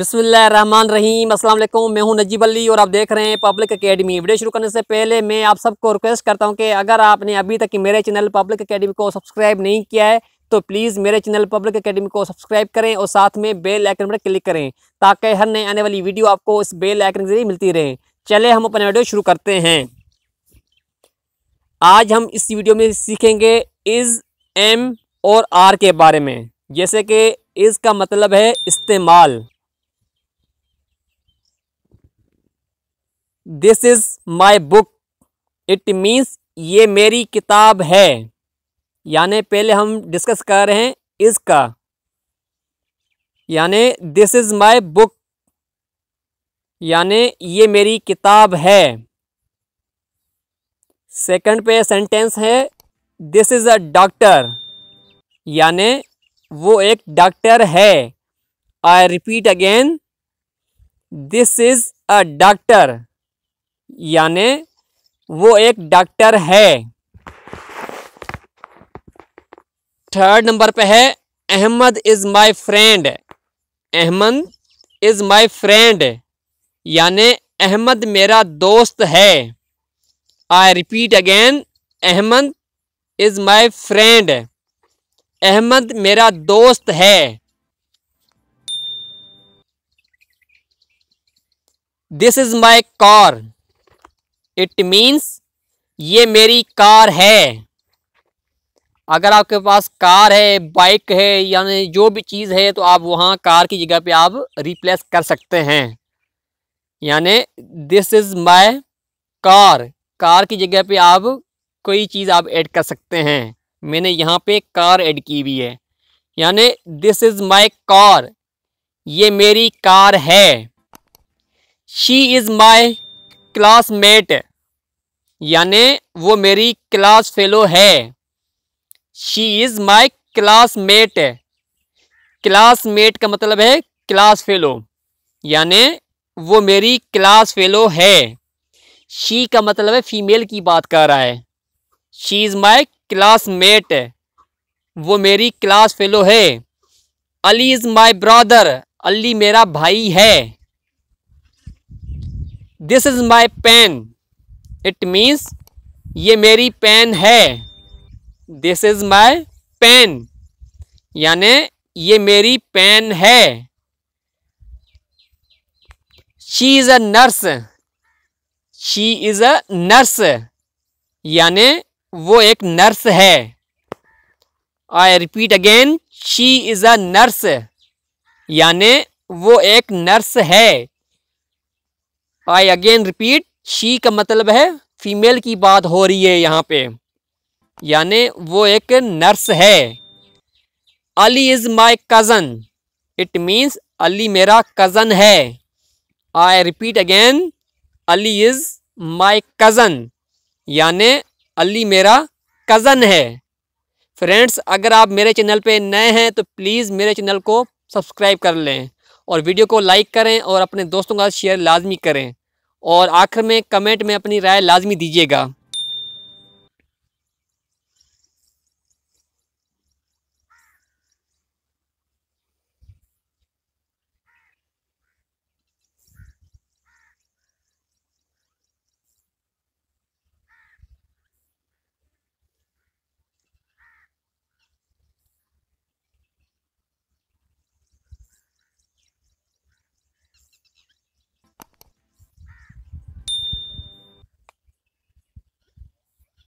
बिसमीम अस्सलाम वालेकुम मैं हूं नजीब अली और आप देख रहे हैं पब्लिक अकेडमी वीडियो शुरू करने से पहले मैं आप सबको रिक्वेस्ट करता हूं कि अगर आपने अभी तक मेरे चैनल पब्लिक अकेडमी को सब्सक्राइब नहीं किया है तो प्लीज़ मेरे चैनल पब्लिक अकेडमी को सब्सक्राइब करें और साथ में बेल आइकन पर क्लिक करें ताकि हर नए आने वाली वीडियो आपको इस बेल आइकन के जरिए मिलती रहे चले हम अपना वीडियो शुरू करते हैं आज हम इस वीडियो में सीखेंगे इज़ एम और आर के बारे में जैसे कि इसका मतलब है इस्तेमाल this is my book it means ये मेरी किताब है यानि पहले हम डिस्कस कर रहे हैं इसका यानि दिस इज़ माई बुक यानि ये मेरी किताब है सेकंड पे सेंटेंस है दिस इज़ अ डॉक्टर यानि वो एक डॉक्टर है I repeat again this is a doctor यानी वो एक डॉक्टर है थर्ड नंबर पे है Ahmad is my friend Ahmad is my friend यानी अहमद मेरा दोस्त है I repeat again Ahmad is my friend Ahmad मेरा दोस्त है this is my car it means ये मेरी कार है अगर आपके पास कार है बाइक है यानी जो भी चीज़ है तो आप वहाँ कार की जगह पे आप रिप्लेस कर सकते हैं यानी this is my car car की जगह पे आप कोई चीज़ आप ऐड कर सकते हैं मैंने यहाँ पे कार ऐड की हुई है यानी दिस इज़ माय कार ये मेरी कार है शी इज़ माई क्लासमेट यानि वो मेरी क्लास फेलो है she is my classmate classmate का मतलब है क्लास फेलो यानि वो मेरी क्लास फेलो है शी का मतलब है फीमेल की बात कर रहा है शी इज़ माई क्लासमेट वो मेरी क्लास फेलो है Ali is my brother Ali मेरा भाई है this is my pen it means ये मेरी पेन है दिस इज़ माई पेन यानि ये मेरी पेन है she is a nurse she is a nurse यानि वो एक नर्स है I repeat again she is a nurse यानि वो एक नर्स है आई अगेन रिपीट शी का मतलब है फीमेल की बात हो रही है यहाँ पे यानी वो एक नर्स है Ali is my cousin it means Ali मेरा कज़न है I repeat again Ali is my cousin यानि अली मेरा कज़न है फ्रेंड्स अगर आप मेरे चैनल पे नए हैं तो प्लीज़ मेरे चैनल को सब्सक्राइब कर लें और वीडियो को लाइक करें और अपने दोस्तों के साथ शेयर लाजमी करें और आखिर में कमेंट में अपनी राय लाजमी दीजिएगा